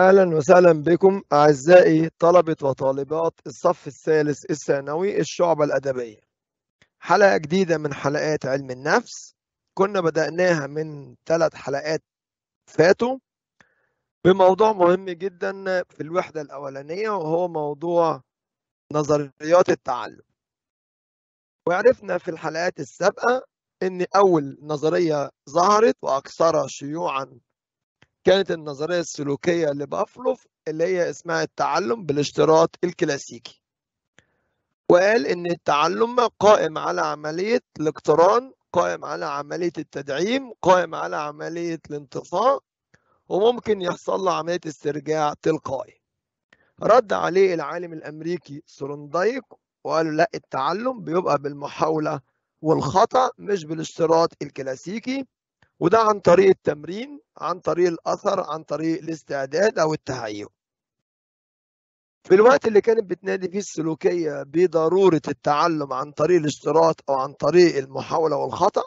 أهلا وسهلا بكم أعزائي طلبة وطالبات الصف الثالث الثانوي الشعبة الأدبية حلقة جديدة من حلقات علم النفس كنا بدأناها من ثلاث حلقات فاتوا بموضوع مهم جدا في الوحدة الأولانية وهو موضوع نظريات التعلم وعرفنا في الحلقات السابقة إن أول نظرية ظهرت وأكثر شيوعا كانت النظرية السلوكية لبافلوف اللي هي اسمها التعلم بالاشتراط الكلاسيكي وقال إن التعلم قائم على عملية الاقتران قائم على عملية التدعيم قائم على عملية الانطفاء وممكن يحصل له عملية استرجاع تلقائي رد عليه العالم الأمريكي سروندايك وقال لا التعلم بيبقى بالمحاولة والخطأ مش بالاشتراط الكلاسيكي وده عن طريق التمرين عن طريق الاثر عن طريق الاستعداد او التهيؤ في الوقت اللي كانت بتنادي فيه السلوكية بضرورة التعلم عن طريق الاشتراط أو عن طريق المحاولة والخطأ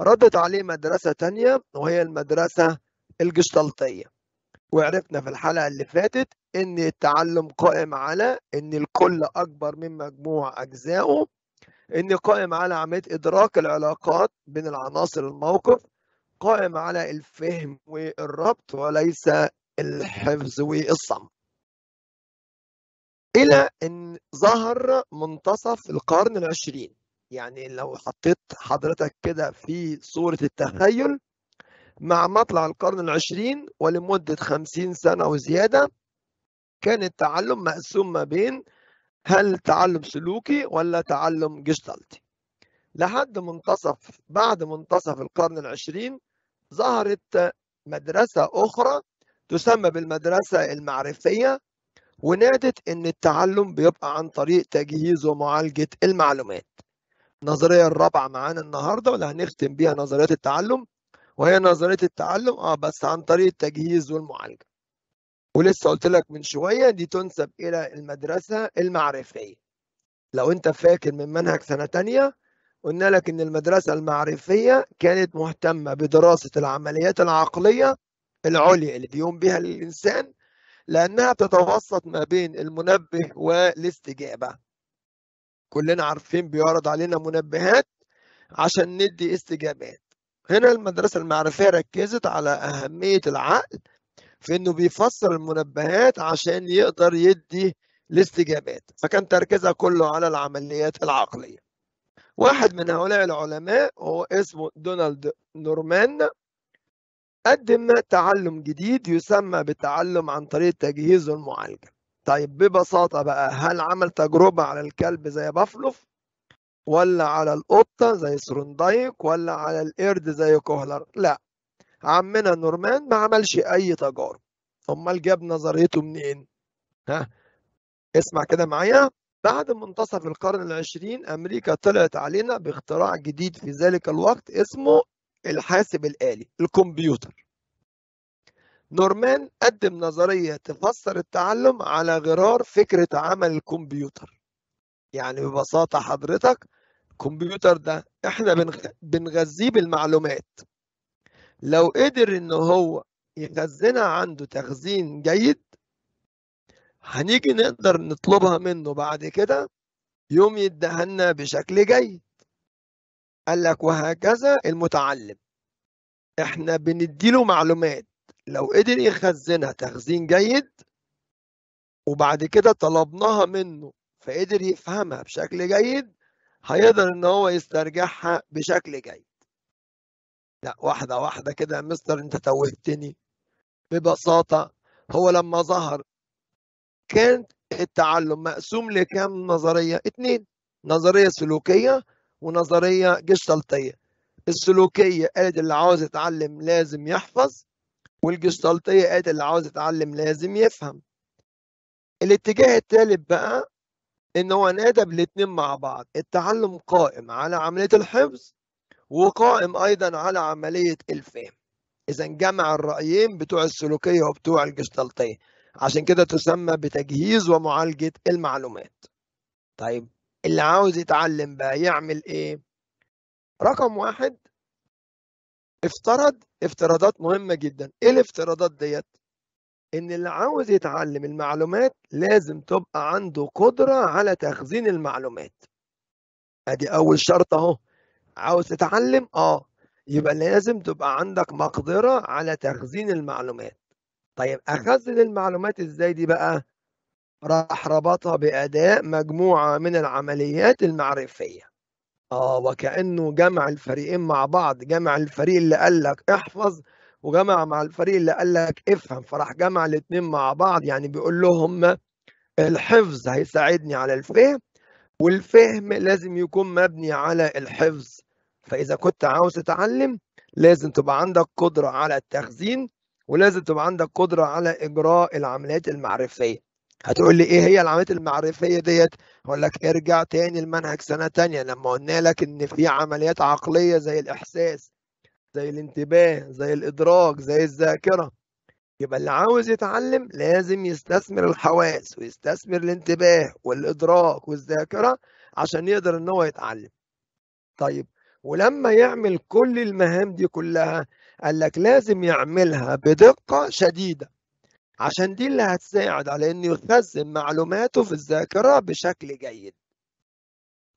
ردت عليه مدرسة تانية وهي المدرسة الجشتلطية وعرفنا في الحلقة اللي فاتت إن التعلم قائم على إن الكل أكبر من مجموع أجزائه إن قائم على عملية إدراك العلاقات بين العناصر الموقف قائم على الفهم والربط وليس الحفظ والصم إلى أن ظهر منتصف القرن العشرين يعني لو حطيت حضرتك كده في صورة التخيل مع مطلع القرن العشرين ولمدة خمسين سنة وزيادة كان التعلم مقسوم ما بين هل تعلم سلوكي ولا تعلم جشتالتي لحد منتصف بعد منتصف القرن العشرين ظهرت مدرسة أخرى تسمى بالمدرسة المعرفية ونادت إن التعلم بيبقى عن طريق تجهيز ومعالجة المعلومات. النظرية الرابعة معانا النهاردة واللي هنختم بيها نظرية التعلم وهي نظرية التعلم اه بس عن طريق التجهيز والمعالجة. ولسه قلت لك من شوية دي تنسب إلى المدرسة المعرفية. لو أنت فاكر من منهج سنة تانية قلنا لك إن المدرسة المعرفية كانت مهتمة بدراسة العمليات العقلية العليا اللي بيقوم بها الإنسان لأنها تتوسط ما بين المنبه والاستجابة كلنا عارفين بيعرض علينا منبهات عشان ندي استجابات هنا المدرسة المعرفية ركزت على أهمية العقل في إنه بيفسر المنبهات عشان يقدر يدي الاستجابات فكان تركيزها كله على العمليات العقلية واحد من هؤلاء العلماء هو اسمه دونالد نورمان قدم تعلم جديد يسمى بالتعلم عن طريق تجهيز المعالجة طيب ببساطة بقى هل عمل تجربة على الكلب زي بافلوف ولا على القطة زي سروندايك ولا على القرد زي كوهلر لا عمنا نورمان ما عملش أي تجارب أمال جاب نظريته منين ها اسمع كده معايا بعد منتصف القرن العشرين أمريكا طلعت علينا باختراع جديد في ذلك الوقت اسمه الحاسب الآلي الكمبيوتر نورمان قدم نظرية تفسر التعلم على غرار فكرة عمل الكمبيوتر يعني ببساطة حضرتك الكمبيوتر ده احنا بنغذيه بالمعلومات لو قدر ان هو يخزنها عنده تخزين جيد هنيجي نقدر نطلبها منه بعد كده يوم يدهنا بشكل جيد قال لك وهكذا المتعلم احنا بنديله معلومات لو قدر يخزنها تخزين جيد وبعد كده طلبناها منه فقدر يفهمها بشكل جيد هيقدر ان هو يسترجعها بشكل جيد لا واحدة واحدة كده يا مستر انت توهتني ببساطة هو لما ظهر كان التعلم مقسوم لكم نظرية؟ اثنين نظرية سلوكية ونظرية جشتالتية السلوكية قالت اللي عاوز يتعلم لازم يحفظ والجشتالتية قالت اللي عاوز يتعلم لازم يفهم الاتجاه الثالث بقى ان هو نادب الاتنين مع بعض التعلم قائم على عملية الحفظ وقائم ايضا على عملية الفهم اذا جمع الرأيين بتوع السلوكية وبتوع الجشتالتية عشان كده تسمى بتجهيز ومعالجة المعلومات طيب اللي عاوز يتعلم بقى يعمل ايه رقم واحد افترض افتراضات مهمة جدا ايه الافتراضات ديت ان اللي عاوز يتعلم المعلومات لازم تبقى عنده قدرة على تخزين المعلومات ادي اول شرط اهو عاوز تتعلم اه يبقى لازم تبقى عندك مقدرة على تخزين المعلومات طيب اخزن المعلومات ازاي دي بقى راح ربطها باداء مجموعه من العمليات المعرفيه اه وكانه جمع الفريقين مع بعض جمع الفريق اللي قال لك احفظ وجمع مع الفريق اللي قال لك افهم فراح جمع الاثنين مع بعض يعني بيقول لهم الحفظ هيساعدني على الفهم والفهم لازم يكون مبني على الحفظ فاذا كنت عاوز تتعلم لازم تبقى عندك قدره على التخزين ولازم تبقى عندك قدرة على إجراء العمليات المعرفية هتقول لي ايه هي العمليات المعرفيه ديت اقول لك ارجع تاني المنهج سنه تانية لما قلنا لك ان في عمليات عقليه زي الاحساس زي الانتباه زي الادراك زي الذاكره يبقى اللي عاوز يتعلم لازم يستثمر الحواس ويستثمر الانتباه والادراك والذاكره عشان يقدر ان هو يتعلم طيب ولما يعمل كل المهام دي كلها قال لك لازم يعملها بدقة شديدة عشان دي اللي هتساعد على انه يخزن معلوماته في الذاكرة بشكل جيد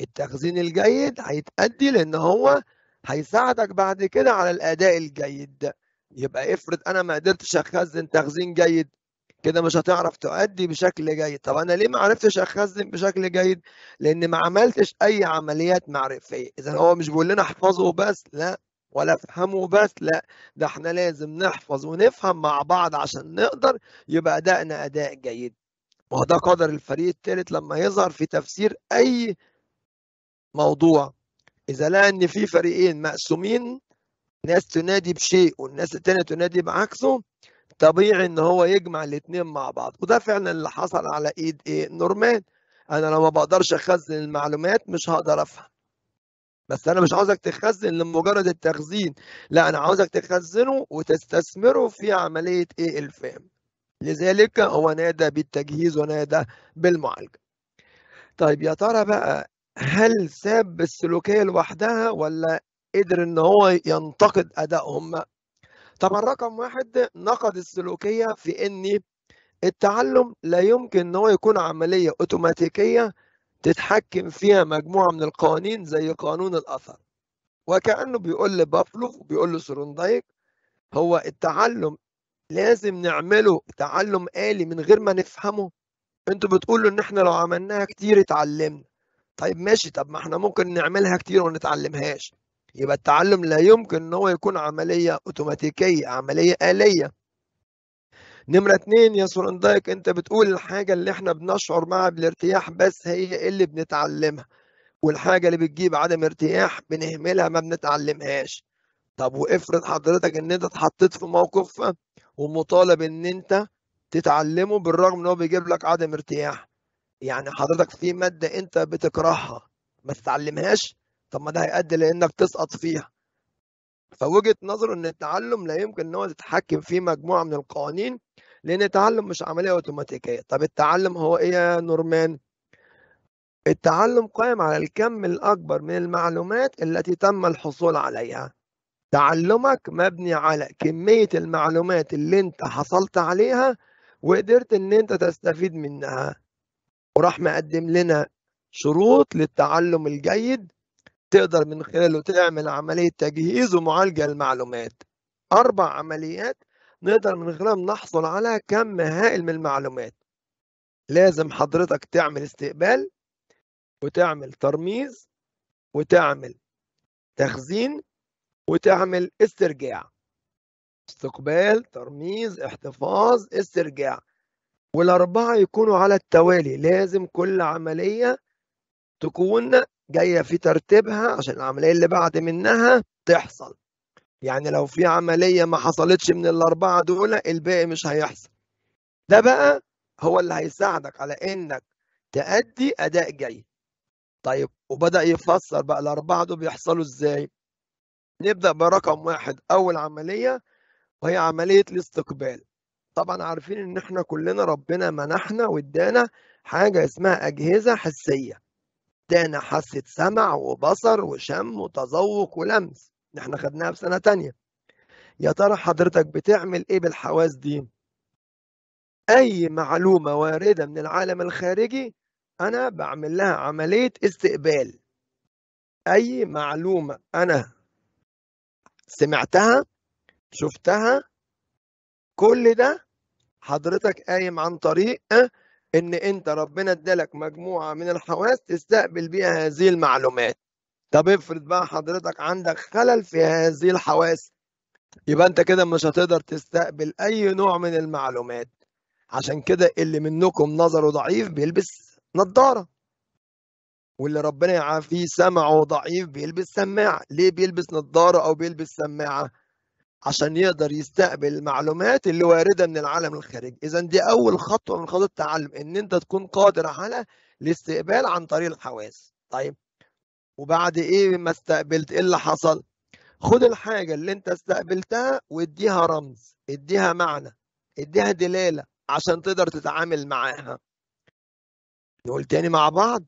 التخزين الجيد هيتأدي لان هو هيساعدك بعد كده على الاداء الجيد يبقى افرض انا ما قدرتش اخزن تخزين جيد كده مش هتعرف تؤدي بشكل جيد طب انا ليه ما عرفتش اخزن بشكل جيد لان ما عملتش اي عمليات معرفيه اذا هو مش بيقول لنا احفظه بس لا ولا افهمه بس لا ده احنا لازم نحفظ ونفهم مع بعض عشان نقدر يبقى ادائنا اداء جيد وده قدر الفريق الثالث لما يظهر في تفسير اي موضوع اذا لقى ان في فريقين مقسومين ناس تنادي بشيء والناس التانية تنادي بعكسه طبيعي ان هو يجمع الاتنين مع بعض وده فعلا اللي حصل على ايد ايه نورمان انا لو ما بقدرش اخزن المعلومات مش هقدر افهم بس انا مش عاوزك تخزن لمجرد التخزين لا انا عاوزك تخزنه وتستثمره في عمليه ايه الفهم لذلك هو نادى بالتجهيز ونادى بالمعالجه طيب يا ترى بقى هل ساب السلوكيه لوحدها ولا قدر ان هو ينتقد ادائهم طبعا رقم واحد نقد السلوكيه في ان التعلم لا يمكن ان هو يكون عمليه اوتوماتيكيه تتحكم فيها مجموعه من القوانين زي قانون الاثر وكانه بيقول لبافلوف وبيقول لسورندايك هو التعلم لازم نعمله تعلم آلي من غير ما نفهمه انتوا بتقولوا ان احنا لو عملناها كتير اتعلمنا طيب ماشي طب ما احنا ممكن نعملها كتير وما نتعلمهاش يبقى التعلم لا يمكن ان هو يكون عمليه اوتوماتيكيه عمليه آليه نمرة اتنين يا سوران دايك انت بتقول الحاجة اللي احنا بنشعر معها بالارتياح بس هي اللي بنتعلمها والحاجة اللي بتجيب عدم ارتياح بنهملها ما بنتعلمهاش طب وافرض حضرتك ان انت اتحطيت في موقف ومطالب ان انت تتعلمه بالرغم ان هو بيجيب لك عدم ارتياح يعني حضرتك في مادة انت بتكرهها ما تتعلمهاش طب ما ده هيؤدي لانك تسقط فيها فوجهة نظره ان التعلم لا يمكن ان هو تتحكم في مجموعة من القوانين لان التعلم مش عمليه اوتوماتيكيه طب التعلم هو ايه يا نورمان التعلم قائم على الكم الاكبر من المعلومات التي تم الحصول عليها تعلمك مبني على كميه المعلومات اللي انت حصلت عليها وقدرت ان انت تستفيد منها وراح مقدم لنا شروط للتعلم الجيد تقدر من خلاله تعمل عملية تجهيز ومعالجة للمعلومات أربع عمليات نقدر من خلال نحصل على كم هائل من المعلومات لازم حضرتك تعمل استقبال وتعمل ترميز وتعمل تخزين وتعمل استرجاع استقبال ترميز احتفاظ استرجاع والأربعة يكونوا على التوالي لازم كل عملية تكون جاية في ترتيبها عشان العملية اللي بعد منها تحصل يعني لو في عملية ما حصلتش من الأربعة دول الباقي مش هيحصل ده بقى هو اللي هيساعدك على إنك تأدي أداء جيد طيب وبدأ يفسر بقى الأربعة دول بيحصلوا إزاي نبدأ برقم واحد أول عملية وهي عملية الاستقبال طبعا عارفين إن إحنا كلنا ربنا منحنا وإدانا حاجة اسمها أجهزة حسية إدانا حاسة سمع وبصر وشم وتذوق ولمس احنا خدناها في سنة تانية يا ترى حضرتك بتعمل ايه بالحواس دي اي معلومة واردة من العالم الخارجي انا بعمل لها عملية استقبال اي معلومة انا سمعتها شفتها كل ده حضرتك قايم عن طريق آه، ان انت ربنا ادالك مجموعه من الحواس تستقبل بيها هذه المعلومات طب افرض بقى حضرتك عندك خلل في هذه الحواس يبقى انت كده مش هتقدر تستقبل اي نوع من المعلومات عشان كده اللي منكم نظره ضعيف بيلبس نظاره واللي ربنا يعافيه سمعه ضعيف بيلبس سماعه ليه بيلبس نظاره او بيلبس سماعه عشان يقدر يستقبل المعلومات اللي وارده من العالم الخارجي اذا دي اول خطوه من خطوات التعلم ان انت تكون قادر على الاستقبال عن طريق الحواس طيب وبعد ايه ما استقبلت ايه اللي حصل خد الحاجه اللي انت استقبلتها واديها رمز اديها معنى اديها دلاله عشان تقدر تتعامل معاها نقول تاني مع بعض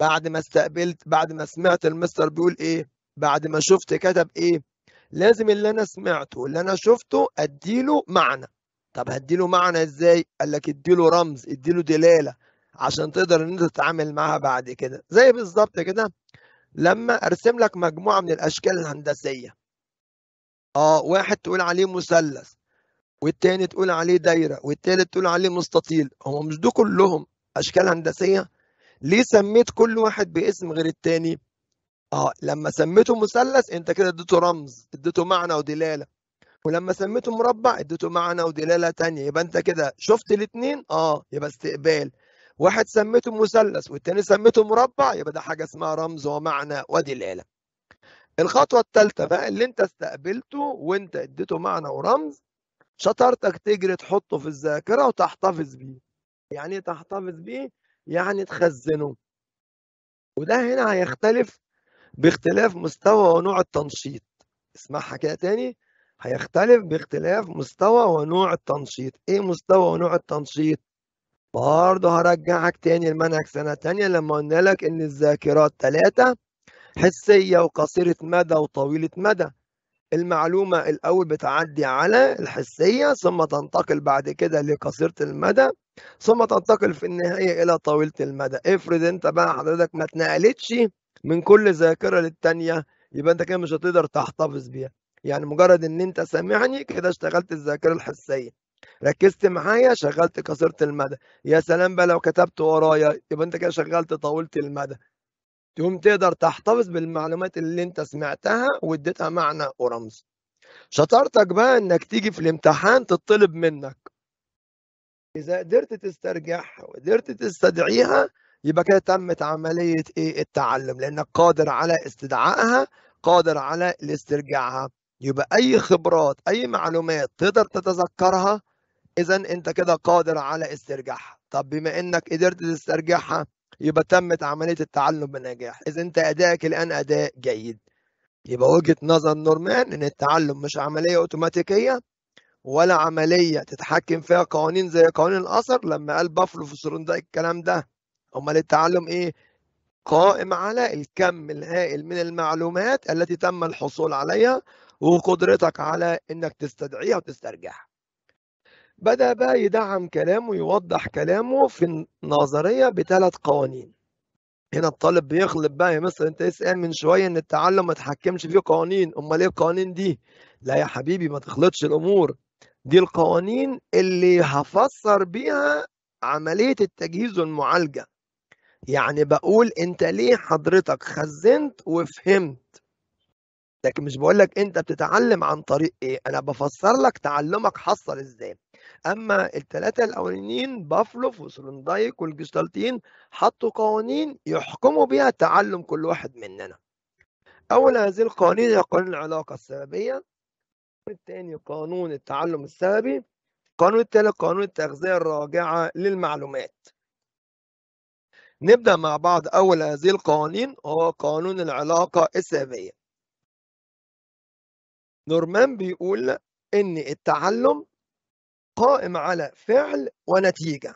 بعد ما استقبلت بعد ما سمعت المستر بيقول ايه بعد ما شفت كتب ايه لازم اللي انا سمعته واللي انا شفته اديله معنى طب هديله معنى ازاي قال لك اديله رمز اديله دلاله عشان تقدر ان انت تتعامل معاها بعد كده زي بالظبط كده لما ارسم لك مجموعه من الاشكال الهندسيه اه واحد تقول عليه مثلث والتاني تقول عليه دايره والتالت تقول عليه مستطيل هم مش دول كلهم اشكال هندسيه ليه سميت كل واحد باسم غير التاني اه لما سميته مثلث انت كده اديته رمز اديته معنى ودلاله ولما سميته مربع اديته معنى ودلاله تانية يبقى انت كده شفت الاثنين اه يبقى استقبال واحد سميته مثلث والتاني سميته مربع يبقى ده حاجه اسمها رمز ومعنى ودلاله الخطوه الثالثه بقى اللي انت استقبلته وانت اديته معنى ورمز شطارتك تجري تحطه في الذاكره وتحتفظ بيه يعني ايه تحتفظ بيه يعني تخزنه وده هنا هيختلف باختلاف مستوى ونوع التنشيط اسمعها كده تاني هيختلف باختلاف مستوى ونوع التنشيط ايه مستوى ونوع التنشيط برضه هرجعك تاني لمنهج سنة تانية لما قلنا لك إن الذاكرات تلاتة حسية وقصيرة مدى وطويلة مدى المعلومة الأول بتعدي على الحسية ثم تنتقل بعد كده لقصيرة المدى ثم تنتقل في النهاية إلى طويلة المدى افرض أنت بقى حضرتك ما اتنقلتش من كل ذاكرة للتانية يبقى أنت كده مش هتقدر تحتفظ بيها يعني مجرد إن أنت سامعني كده اشتغلت الذاكرة الحسية ركزت معايا شغلت قصيرة المدى يا سلام بقى لو كتبت ورايا يبقى انت كده شغلت طويلة المدى تقوم تقدر تحتفظ بالمعلومات اللي انت سمعتها واديتها معنى ورمز شطارتك بقى انك تيجي في الامتحان تطلب منك اذا قدرت تسترجعها وقدرت تستدعيها يبقى كده تمت عملية ايه التعلم لانك قادر على استدعائها قادر على استرجاعها يبقى اي خبرات اي معلومات تقدر تتذكرها إذا أنت كده قادر على استرجاعها طب بما أنك قدرت تسترجعها يبقى تمت عملية التعلم بنجاح إذا أنت أدائك الآن أداء جيد يبقى وجهة نظر نورمان إن التعلم مش عملية أوتوماتيكية ولا عملية تتحكم فيها قوانين زي قوانين الأثر لما قال بافلو في ده الكلام ده أمال التعلم إيه؟ قائم على الكم الهائل من المعلومات التي تم الحصول عليها وقدرتك على إنك تستدعيها وتسترجعها بدأ بقى يدعم كلامه يوضح كلامه في النظرية بثلاث قوانين هنا الطالب بيغلب بقى يا يعني مستر انت لسه قايل من شويه ان التعلم ما تحكمش فيه قوانين امال ايه القوانين دي لا يا حبيبي ما تخلطش الامور دي القوانين اللي هفسر بيها عمليه التجهيز والمعالجه يعني بقول انت ليه حضرتك خزنت وفهمت لكن مش بقول لك انت بتتعلم عن طريق ايه انا بفسر لك تعلمك حصل ازاي اما الثلاثه الاولانيين بافلوف وسرندايك والجستالتين حطوا قوانين يحكموا بها تعلم كل واحد مننا اول هذه القوانين هي قانون العلاقه السببيه الثاني قانون التعلم السببي القانون الثالث قانون التغذيه الراجعه للمعلومات نبدا مع بعض اول هذه القوانين هو قانون العلاقه السببيه نورمان بيقول ان التعلم قائم على فعل ونتيجة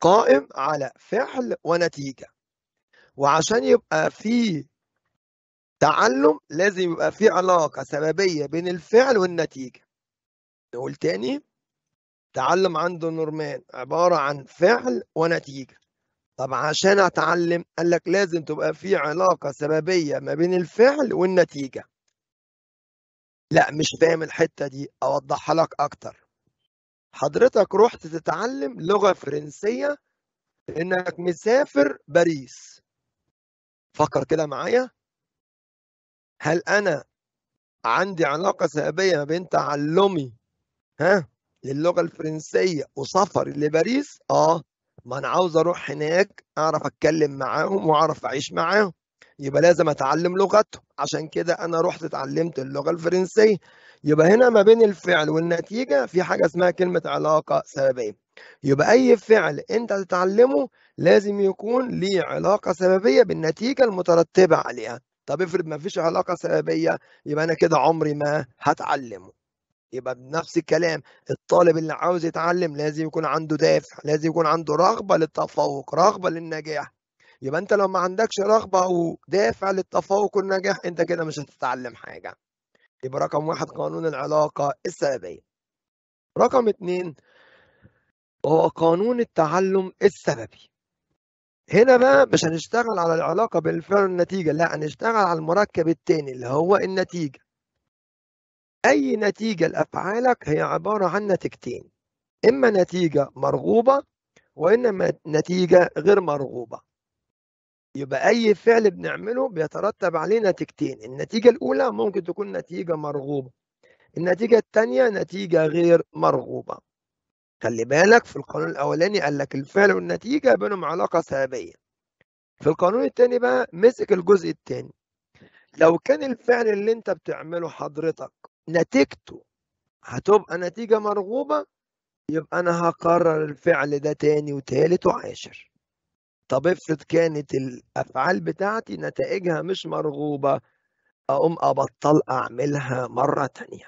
قائم على فعل ونتيجة وعشان يبقى في تعلم لازم يبقى في علاقة سببية بين الفعل والنتيجة نقول تاني تعلم عند نورمان عبارة عن فعل ونتيجة طب عشان أتعلم قال لك لازم تبقى في علاقة سببية ما بين الفعل والنتيجة لا مش فاهم الحتة دي أوضحها لك أكتر حضرتك رحت تتعلم لغة فرنسية إنك مسافر باريس فكر كده معايا هل أنا عندي علاقة سببية ما بين تعلمي ها للغة الفرنسية وسفري لباريس آه ما أنا عاوز أروح هناك أعرف أتكلم معاهم وأعرف أعيش معاهم يبقى لازم اتعلم لغته عشان كده انا رحت اتعلمت اللغه الفرنسيه يبقى هنا ما بين الفعل والنتيجه في حاجه اسمها كلمه علاقه سببيه يبقى اي فعل انت تتعلمه لازم يكون ليه علاقه سببيه بالنتيجه المترتبه عليها طب افرض ما فيش علاقه سببيه يبقى انا كده عمري ما هتعلمه يبقى بنفس الكلام الطالب اللي عاوز يتعلم لازم يكون عنده دافع لازم يكون عنده رغبه للتفوق رغبه للنجاح يبقى انت لو ما عندكش رغبه ودافع للتفوق والنجاح انت كده مش هتتعلم حاجه يبقى رقم واحد قانون العلاقه السببيه رقم اتنين هو قانون التعلم السببي هنا بقى مش هنشتغل على العلاقة بالفعل والنتيجة لا هنشتغل على المركب التاني اللي هو النتيجة أي نتيجة لأفعالك هي عبارة عن نتيجتين إما نتيجة مرغوبة وإنما نتيجة غير مرغوبة يبقى أي فعل بنعمله بيترتب عليه نتيجتين النتيجة الأولى ممكن تكون نتيجة مرغوبة النتيجة الثانية نتيجة غير مرغوبة خلي بالك في القانون الأولاني قال لك الفعل والنتيجة بينهم علاقة سببية في القانون الثاني بقى مسك الجزء الثاني لو كان الفعل اللي انت بتعمله حضرتك نتيجته هتبقى نتيجة مرغوبة يبقى أنا هقرر الفعل ده تاني وتالت وعاشر طب افرض كانت الافعال بتاعتي نتائجها مش مرغوبه اقوم ابطل اعملها مره تانية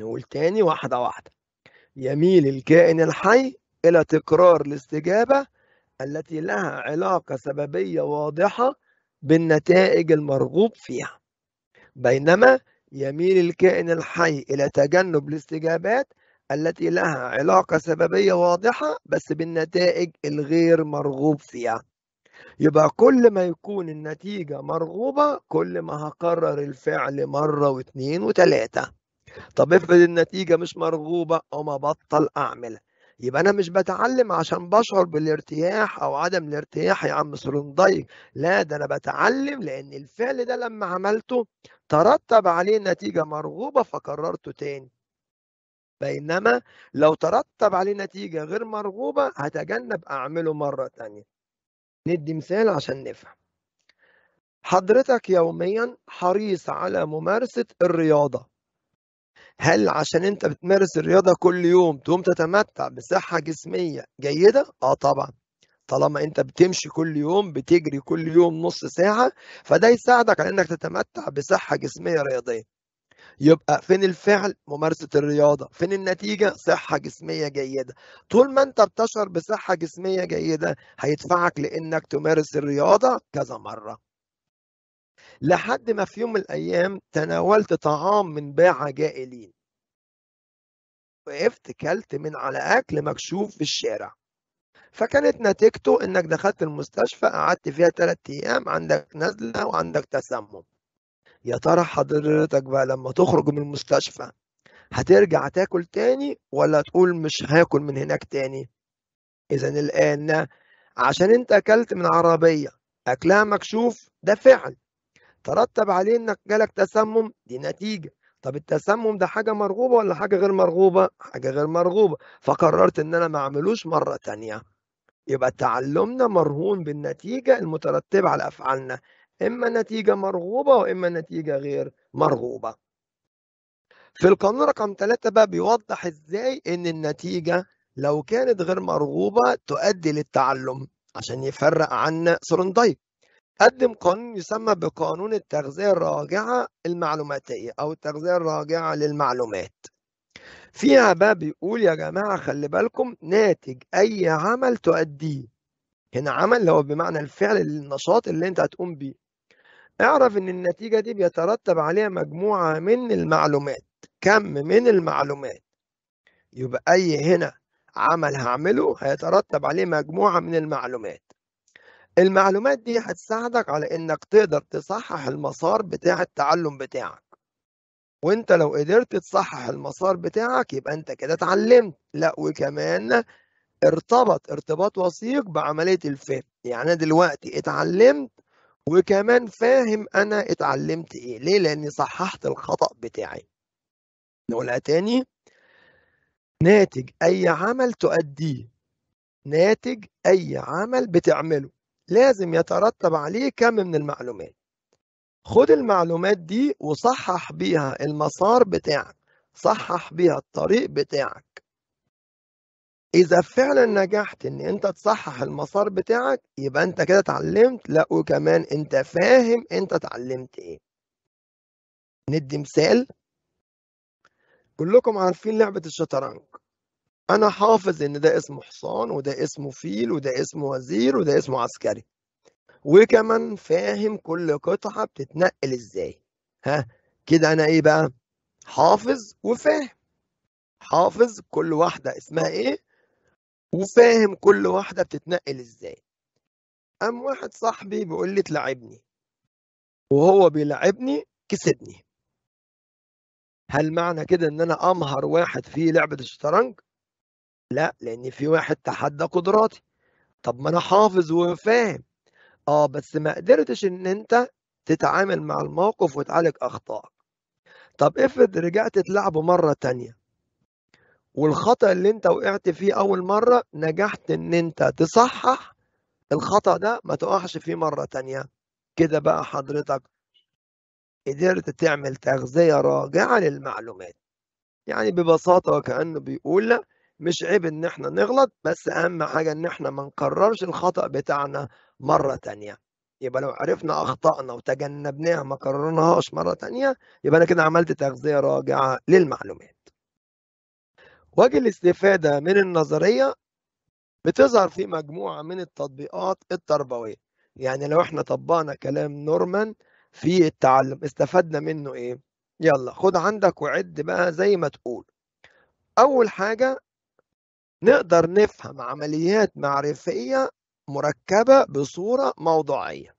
نقول تاني واحده واحده يميل الكائن الحي الى تكرار الاستجابه التي لها علاقه سببيه واضحه بالنتائج المرغوب فيها بينما يميل الكائن الحي الى تجنب الاستجابات التي لها علاقة سببية واضحة بس بالنتائج الغير مرغوب فيها يبقى كل ما يكون النتيجة مرغوبة كل ما هكرر الفعل مرة واثنين وتلاتة طب افرض النتيجة مش مرغوبة وما بطل أعمل يبقى أنا مش بتعلم عشان بشعر بالارتياح أو عدم الارتياح يا عم سرنضي لا ده أنا بتعلم لأن الفعل ده لما عملته ترتب عليه نتيجة مرغوبة فكررته تاني بينما لو ترتب عليه نتيجة غير مرغوبة هتجنب أعمله مرة تانية ندي مثال عشان نفهم حضرتك يوميا حريص على ممارسة الرياضة هل عشان انت بتمارس الرياضة كل يوم تقوم تتمتع بصحة جسمية جيدة؟ اه طبعا طالما انت بتمشي كل يوم بتجري كل يوم نص ساعة فده يساعدك على انك تتمتع بصحة جسمية رياضية يبقى فين الفعل ممارسه الرياضه فين النتيجه صحه جسميه جيده طول ما انت بتشعر بصحه جسميه جيده هيدفعك لانك تمارس الرياضه كذا مره لحد ما في يوم من الايام تناولت طعام من باعة جائلين وقفت كلت من على اكل مكشوف في الشارع فكانت نتيجته انك دخلت المستشفى قعدت فيها 3 ايام عندك نزله وعندك تسمم يا ترى حضرتك بقى لما تخرج من المستشفى هترجع تاكل تاني ولا تقول مش هاكل من هناك تاني اذا الان عشان انت اكلت من عربيه اكلها مكشوف ده فعل ترتب عليه انك جالك تسمم دي نتيجه طب التسمم ده حاجه مرغوبه ولا حاجه غير مرغوبه حاجه غير مرغوبه فقررت ان انا ما اعملوش مره تانية يبقى تعلمنا مرهون بالنتيجه المترتبه على افعالنا إما نتيجة مرغوبة وإما نتيجة غير مرغوبة في القانون رقم 3 بقى بيوضح إزاي إن النتيجة لو كانت غير مرغوبة تؤدي للتعلم عشان يفرق عن سرنداي قدم قانون يسمى بقانون التغذية الراجعة المعلوماتية أو التغذية الراجعة للمعلومات فيها بقى بيقول يا جماعة خلي بالكم ناتج أي عمل تؤديه هنا عمل اللي هو بمعنى الفعل النشاط اللي انت هتقوم بيه اعرف ان النتيجة دي بيترتب عليها مجموعة من المعلومات كم من المعلومات يبقى اي هنا عمل هعمله هيترتب عليه مجموعة من المعلومات المعلومات دي هتساعدك على انك تقدر تصحح المسار بتاع التعلم بتاعك وانت لو قدرت تصحح المسار بتاعك يبقى انت كده اتعلمت لا وكمان ارتبط ارتباط وثيق بعملية الفهم يعني انا دلوقتي اتعلمت وكمان فاهم انا اتعلمت ايه ليه لاني صححت الخطا بتاعي نقولها تاني ناتج اي عمل تؤديه ناتج اي عمل بتعمله لازم يترتب عليه كم من المعلومات خد المعلومات دي وصحح بيها المسار بتاعك صحح بيها الطريق بتاعك اذا فعلا نجحت ان انت تصحح المسار بتاعك يبقى انت كده اتعلمت لا وكمان انت فاهم انت اتعلمت ايه ندي مثال كلكم عارفين لعبة الشطرنج انا حافظ ان ده اسمه حصان وده اسمه فيل وده اسمه وزير وده اسمه عسكري وكمان فاهم كل قطعة بتتنقل ازاي ها كده انا ايه بقى حافظ وفاهم حافظ كل واحدة اسمها ايه وفاهم كل واحدة بتتنقل ازاي قام واحد صاحبي بيقول لي تلعبني وهو بيلعبني كسبني هل معنى كده ان انا امهر واحد في لعبة الشطرنج لا لان في واحد تحدى قدراتي طب ما انا حافظ وفاهم اه بس ما قدرتش ان انت تتعامل مع الموقف وتعالج اخطائك طب افرض رجعت تلعبه مرة تانية والخطأ اللي انت وقعت فيه أول مرة نجحت إن أنت تصحح الخطأ ده ما تقعش فيه مرة تانية كده بقى حضرتك قدرت تعمل تغذية راجعة للمعلومات يعني ببساطة وكأنه بيقول مش عيب إن احنا نغلط بس أهم حاجة إن احنا ما نكررش الخطأ بتاعنا مرة تانية يبقى لو عرفنا أخطائنا وتجنبناها ما كررناهاش مرة تانية يبقى أنا كده عملت تغذية راجعة للمعلومات وجه الاستفادة من النظرية بتظهر في مجموعة من التطبيقات التربوية يعني لو احنا طبقنا كلام نورمان في التعلم استفدنا منه ايه يلا خد عندك وعد بقى زي ما تقول اول حاجة نقدر نفهم عمليات معرفية مركبة بصورة موضوعية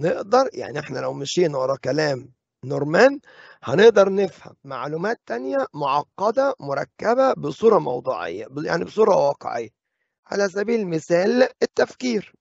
نقدر يعني احنا لو مشينا ورا كلام نورمان هنقدر نفهم معلومات تانية معقدة مركبة بصورة موضوعية يعني بصورة واقعية على سبيل المثال التفكير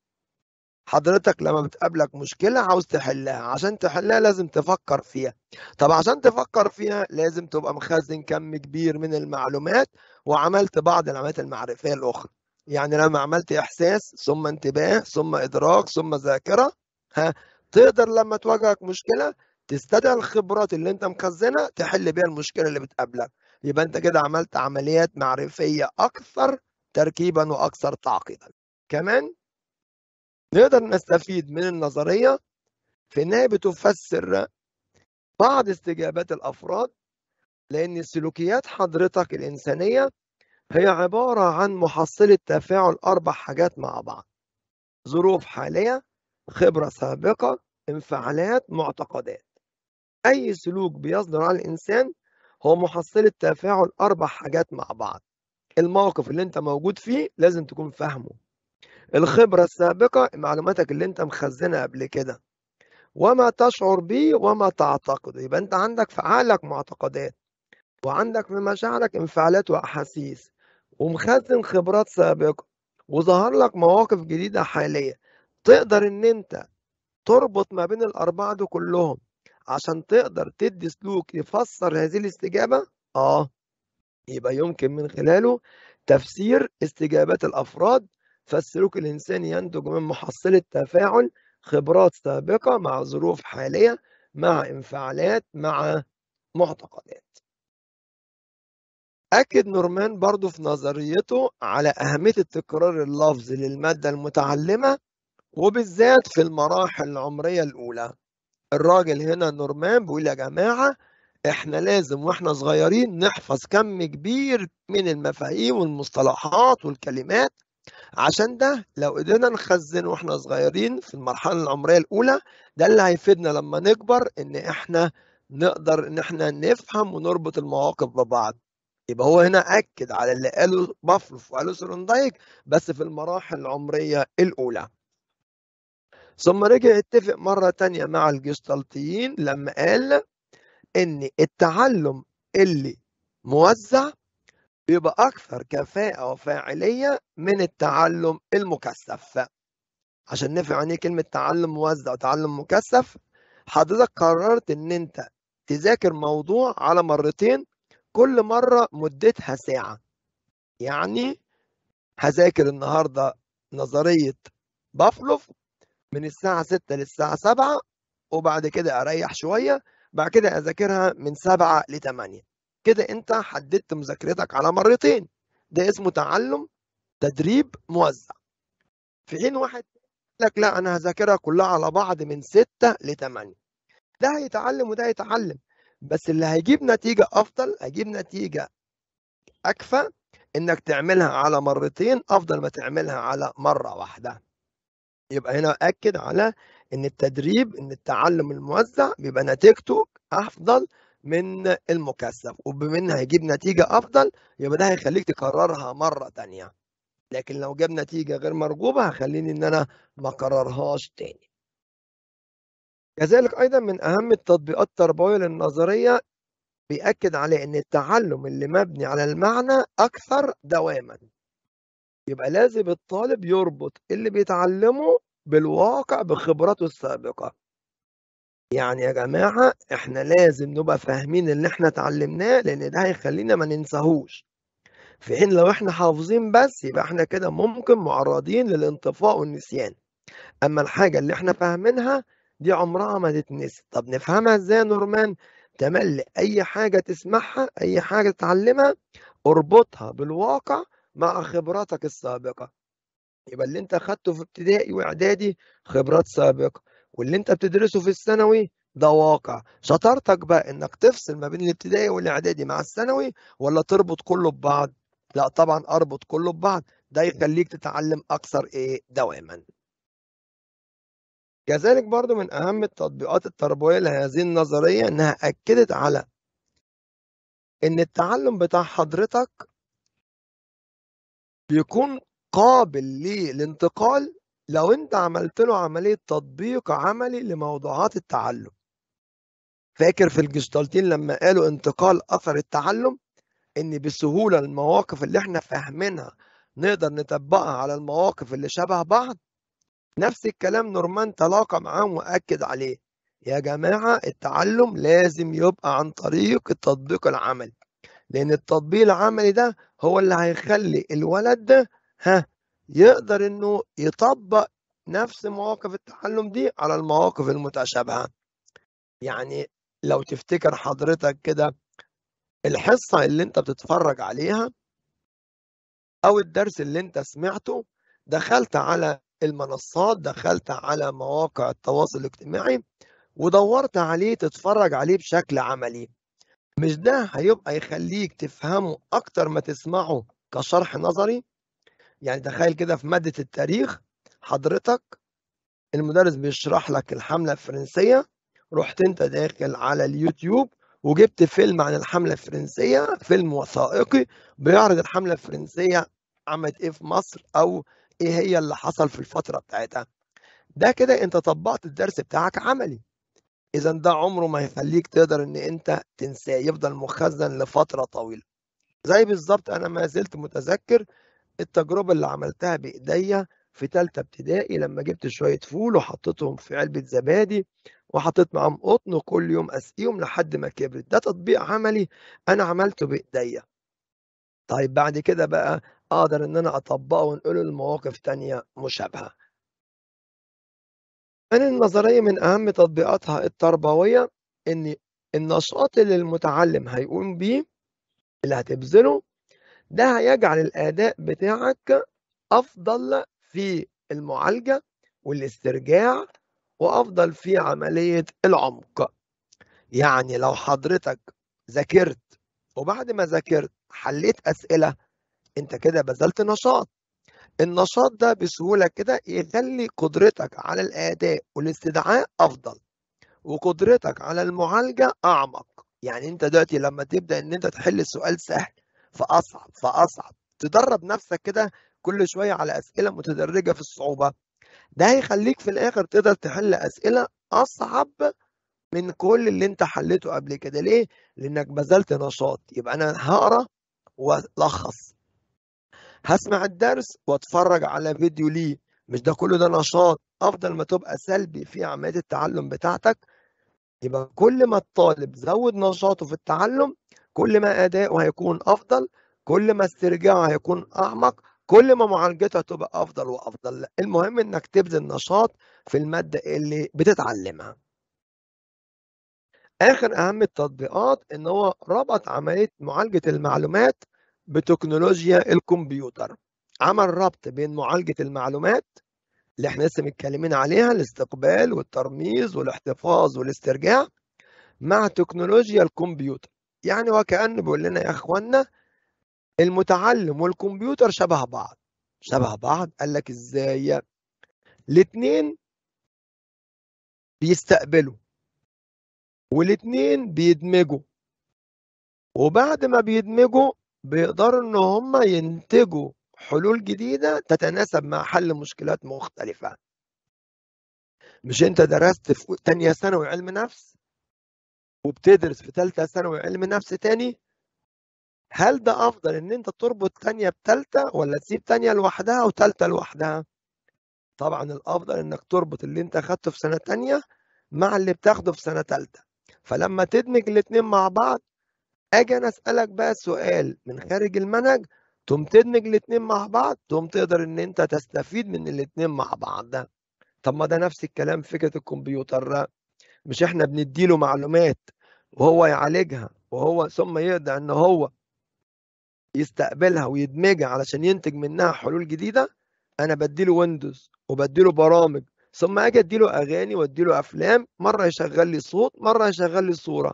حضرتك لما بتقابلك مشكلة عاوز تحلها عشان تحلها لازم تفكر فيها طب عشان تفكر فيها لازم تبقى مخزن كم كبير من المعلومات وعملت بعض العمليات المعرفية الأخرى يعني لما عملت إحساس ثم انتباه ثم إدراك ثم ذاكرة ها تقدر لما تواجهك مشكلة تستدعي الخبرات اللي انت مخزنها تحل بيها المشكله اللي بتقابلك يبقى انت كده عملت عمليات معرفيه اكثر تركيبا واكثر تعقيدا كمان نقدر نستفيد من النظريه في انها بتفسر بعض استجابات الافراد لان سلوكيات حضرتك الانسانيه هي عباره عن محصله تفاعل اربع حاجات مع بعض ظروف حاليه خبره سابقه انفعالات معتقدات أي سلوك بيصدر عن الإنسان هو محصلة تفاعل أربع حاجات مع بعض الموقف اللي أنت موجود فيه لازم تكون فاهمه الخبرة السابقة معلوماتك اللي أنت مخزنها قبل كده وما تشعر به وما تعتقد يبقى أنت عندك في عقلك معتقدات وعندك في مشاعرك انفعالات وأحاسيس ومخزن خبرات سابقة وظهر لك مواقف جديدة حالية تقدر إن أنت تربط ما بين الأربعة دول كلهم عشان تقدر تدي سلوك يفسر هذه الاستجابة آه يبقى يمكن من خلاله تفسير استجابات الأفراد فالسلوك الإنساني ينتج من محصلة تفاعل خبرات سابقة مع ظروف حالية مع انفعالات مع معتقدات أكد نورمان برضو في نظريته على أهمية التكرار اللفظ للمادة المتعلمة وبالذات في المراحل العمرية الأولى الراجل هنا نورمان بيقول يا جماعه احنا لازم واحنا صغيرين نحفظ كم كبير من المفاهيم والمصطلحات والكلمات عشان ده لو قدرنا نخزن واحنا صغيرين في المرحله العمريه الاولى ده اللي هيفيدنا لما نكبر ان احنا نقدر ان احنا نفهم ونربط المواقف ببعض يبقى هو هنا اكد على اللي قاله بافلوف وقاله سرندايك بس في المراحل العمريه الاولى ثم رجع اتفق مرة تانية مع الجستالتيين لما قال إن التعلم اللي موزع بيبقى أكثر كفاءة وفاعلية من التعلم المكثف عشان نفهم عن يعني ايه كلمة تعلم موزع وتعلم مكثف حضرتك قررت إن أنت تذاكر موضوع على مرتين كل مرة مدتها ساعة يعني هذاكر النهاردة نظرية بافلوف من الساعة 6 للساعة 7 وبعد كده أريح شوية بعد كده أذاكرها من 7 ل 8 كده أنت حددت مذاكرتك على مرتين ده اسمه تعلم تدريب موزع في حين واحد لك لا أنا هذاكرها كلها على بعض من 6 ل 8 ده هيتعلم وده هيتعلم بس اللي هيجيب نتيجة أفضل هيجيب نتيجة أكفى إنك تعملها على مرتين أفضل ما تعملها على مرة واحدة يبقى هنا اكد على ان التدريب ان التعلم الموزع بيبقى نتيجته افضل من المكثف وبما ان هيجيب نتيجه افضل يبقى ده هيخليك تكررها مره ثانيه لكن لو جاب نتيجه غير مرغوبه هخليني ان انا ما اكررهاش تاني كذلك ايضا من اهم التطبيقات التربويه للنظريه بيأكد عليه ان التعلم اللي مبني على المعنى اكثر دواما يبقى لازم الطالب يربط اللي بيتعلمه بالواقع بخبراته السابقة يعني يا جماعة احنا لازم نبقى فاهمين اللي احنا اتعلمناه لان ده هيخلينا ما ننساهوش في حين لو احنا حافظين بس يبقى احنا كده ممكن معرضين للانطفاء والنسيان اما الحاجة اللي احنا فاهمينها دي عمرها ما تتنسي طب نفهمها ازاي يا نورمان تملي اي حاجة تسمعها اي حاجة تتعلمها اربطها بالواقع مع خبراتك السابقة يبقى اللي انت اخدته في ابتدائي واعدادي خبرات سابقة واللي انت بتدرسه في الثانوي ده واقع شطارتك بقى انك تفصل ما بين الابتدائي والاعدادي مع الثانوي ولا تربط كله ببعض لا طبعا اربط كله ببعض ده يخليك تتعلم اكثر ايه دواما كذلك برضو من اهم التطبيقات التربويه لهذه النظريه انها اكدت على ان التعلم بتاع حضرتك بيكون قابل للانتقال لو انت عملت له عمليه تطبيق عملي لموضوعات التعلم فاكر في الجستالتين لما قالوا انتقال اثر التعلم ان بسهوله المواقف اللي احنا فاهمينها نقدر نطبقها على المواقف اللي شبه بعض نفس الكلام نورمان تلاقى معاهم واكد عليه يا جماعه التعلم لازم يبقى عن طريق التطبيق العملي لأن التطبيق العملي ده هو اللي هيخلي الولد ده ها يقدر إنه يطبق نفس مواقف التعلم دي على المواقف المتشابهة يعني لو تفتكر حضرتك كده الحصة اللي انت بتتفرج عليها أو الدرس اللي انت سمعته دخلت على المنصات دخلت على مواقع التواصل الاجتماعي ودورت عليه تتفرج عليه بشكل عملي مش ده هيبقى يخليك تفهمه أكتر ما تسمعه كشرح نظري يعني تخيل كده في مادة التاريخ حضرتك المدرس بيشرح لك الحملة الفرنسية رحت انت داخل على اليوتيوب وجبت فيلم عن الحملة الفرنسية فيلم وثائقي بيعرض الحملة الفرنسية عملت ايه في مصر او ايه هي اللي حصل في الفترة بتاعتها ده كده انت طبقت الدرس بتاعك عملي اذا ده عمره ما هيخليك تقدر ان انت تنساه يفضل مخزن لفتره طويله زي بالظبط انا ما زلت متذكر التجربه اللي عملتها بايديا في ثالثه ابتدائي لما جبت شويه فول وحطيتهم في علبه زبادي وحطيت معاهم قطن وكل يوم اسقيهم لحد ما كبرت ده تطبيق عملي انا عملته بايديا طيب بعد كده بقى اقدر ان انا اطبقه ونقوله لمواقف تانية مشابهه كان النظرية من أهم تطبيقاتها التربوية إن النشاط اللي المتعلم هيقوم بيه اللي هتبذله ده هيجعل الأداء بتاعك أفضل في المعالجة والاسترجاع وأفضل في عملية العمق يعني لو حضرتك ذاكرت وبعد ما ذاكرت حليت أسئلة أنت كده بذلت نشاط النشاط ده بسهولة كده يخلي قدرتك على الأداء والاستدعاء أفضل وقدرتك على المعالجة أعمق يعني أنت دلوقتي لما تبدأ إن أنت تحل السؤال سهل فأصعب فأصعب تدرب نفسك كده كل شوية على أسئلة متدرجة في الصعوبة ده هيخليك في الآخر تقدر تحل أسئلة أصعب من كل اللي أنت حليته قبل كده ليه؟ لأنك بذلت نشاط يبقى أنا هقرأ وألخص هسمع الدرس واتفرج على فيديو ليه مش ده كله ده نشاط افضل ما تبقى سلبي في عمليه التعلم بتاعتك يبقى كل ما الطالب زود نشاطه في التعلم كل ما اداؤه هيكون افضل كل ما استرجاعه هيكون اعمق كل ما معالجته هتبقى افضل وافضل المهم انك تبذل نشاط في الماده اللي بتتعلمها اخر اهم التطبيقات ان هو ربط عمليه معالجه المعلومات بتكنولوجيا الكمبيوتر عمل ربط بين معالجة المعلومات اللي احنا لسه متكلمين عليها الاستقبال والترميز والاحتفاظ والاسترجاع مع تكنولوجيا الكمبيوتر يعني وكأنه بيقول لنا يا اخوانا المتعلم والكمبيوتر شبه بعض شبه بعض قال لك ازاي الاثنين بيستقبلوا والاثنين بيدمجوا وبعد ما بيدمجوا بيقدروا إن هم ينتجوا حلول جديدة تتناسب مع حل مشكلات مختلفة مش أنت درست في تانية ثانوي علم نفس وبتدرس في تالتة ثانوي علم نفس تاني هل ده أفضل إن أنت تربط تانية بتالتة ولا تسيب تانية لوحدها وتالتة لوحدها؟ طبعا الأفضل إنك تربط اللي أنت أخدته في سنة تانية مع اللي بتاخده في سنة تالتة فلما تدمج الاتنين مع بعض اجي انا اسالك بقى سؤال من خارج المنهج تقوم تدمج الاثنين مع بعض تقوم تقدر ان انت تستفيد من الاثنين مع بعض ده طب ما ده نفس الكلام فكره الكمبيوتر مش احنا بنديله معلومات وهو يعالجها وهو ثم يقدر ان هو يستقبلها ويدمجها علشان ينتج منها حلول جديده انا بديله ويندوز وبديله برامج ثم اجي اديله اغاني واديله افلام مره يشغل لي صوت مره يشغل لي صوره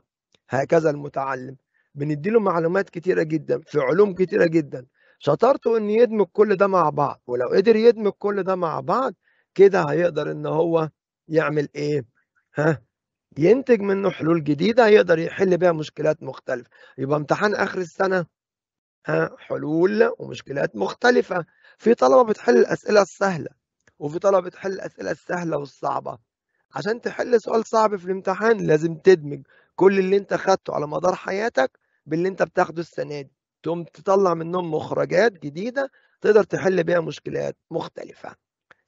هكذا المتعلم بنديله معلومات كتيره جدا في علوم كتيره جدا شطارته ان يدمج كل ده مع بعض ولو قدر يدمج كل ده مع بعض كده هيقدر ان هو يعمل ايه ها ينتج منه حلول جديده يقدر يحل بيها مشكلات مختلفه يبقى امتحان اخر السنه ها حلول ومشكلات مختلفه في طلبه بتحل الاسئله السهله وفي طلبه بتحل الاسئله السهله والصعبه عشان تحل سؤال صعب في الامتحان لازم تدمج كل اللي انت خدته على مدار حياتك باللي انت بتاخده السنه دي تقوم تطلع منهم مخرجات جديده تقدر تحل بيها مشكلات مختلفه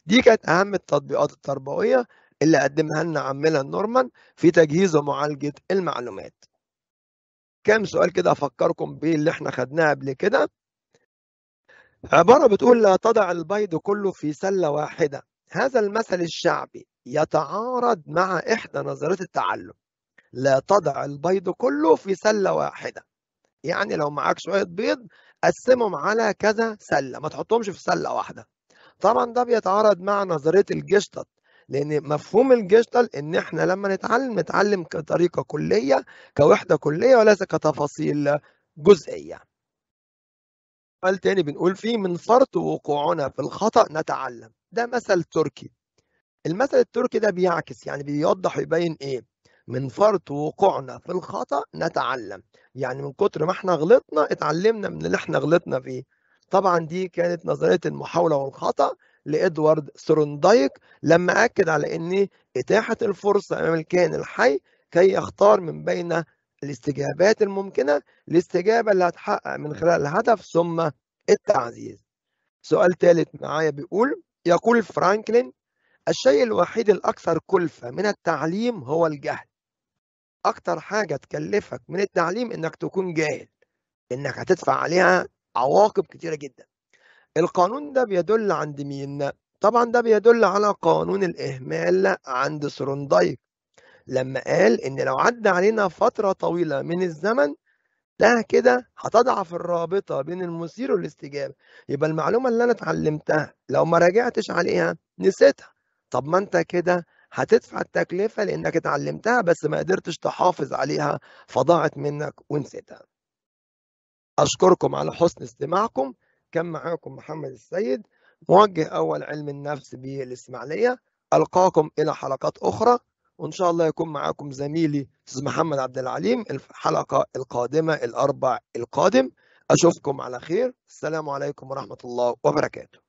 دي كانت اهم التطبيقات التربويه اللي قدمها لنا عمنا نورمان في تجهيز ومعالجه المعلومات كام سؤال كده افكركم بيه اللي احنا خدناه قبل كده عباره بتقول لا تضع البيض كله في سله واحده هذا المثل الشعبي يتعارض مع احدى نظريات التعلم لا تضع البيض كله في سله واحده يعني لو معاك شوية بيض قسمهم على كذا سلة ما تحطهمش في سلة واحدة طبعا ده بيتعارض مع نظرية الجشتت لأن مفهوم الجشتل إن إحنا لما نتعلم نتعلم كطريقة كلية كوحدة كلية وليس كتفاصيل جزئية مثال تاني بنقول فيه من فرط وقوعنا في الخطأ نتعلم ده مثل تركي المثل التركي ده بيعكس يعني بيوضح ويبين إيه من فرط وقوعنا في الخطأ نتعلم يعني من كتر ما احنا غلطنا اتعلمنا من اللي احنا غلطنا فيه طبعا دي كانت نظرية المحاولة والخطأ لإدوارد سرندايك لما أكد على أن إتاحة الفرصة أمام الكائن الحي كي يختار من بين الاستجابات الممكنة الاستجابة اللي هتحقق من خلال الهدف ثم التعزيز سؤال ثالث معايا بيقول يقول فرانكلين الشيء الوحيد الأكثر كلفة من التعليم هو الجهل اكتر حاجه تكلفك من التعليم انك تكون جاهل انك هتدفع عليها عواقب كتيره جدا القانون ده بيدل عند مين طبعا ده بيدل على قانون الاهمال عند سرندايك لما قال ان لو عدى علينا فتره طويله من الزمن ده كده هتضعف الرابطه بين المثير والاستجابه يبقى المعلومه اللي انا اتعلمتها لو ما راجعتش عليها نسيتها طب ما انت كده هتدفع التكلفة لأنك اتعلمتها بس ما قدرتش تحافظ عليها فضاعت منك ونسيتها أشكركم على حسن استماعكم كان معاكم محمد السيد موجه أول علم النفس بالإسماعيلية ألقاكم إلى حلقات أخرى وإن شاء الله يكون معاكم زميلي أستاذ محمد عبد العليم الحلقة القادمة الأربع القادم أشوفكم على خير السلام عليكم ورحمة الله وبركاته